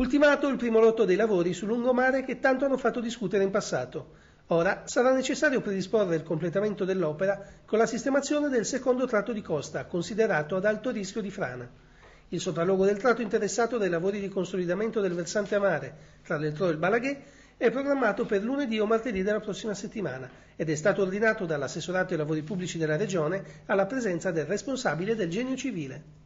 Ultimato il primo lotto dei lavori sul lungomare che tanto hanno fatto discutere in passato. Ora sarà necessario predisporre il completamento dell'opera con la sistemazione del secondo tratto di costa, considerato ad alto rischio di frana. Il sopralluogo del tratto interessato dai lavori di consolidamento del versante a mare tra l'Eltro e il Balaghè è programmato per lunedì o martedì della prossima settimana ed è stato ordinato dall'assessorato ai lavori pubblici della Regione alla presenza del responsabile del genio civile.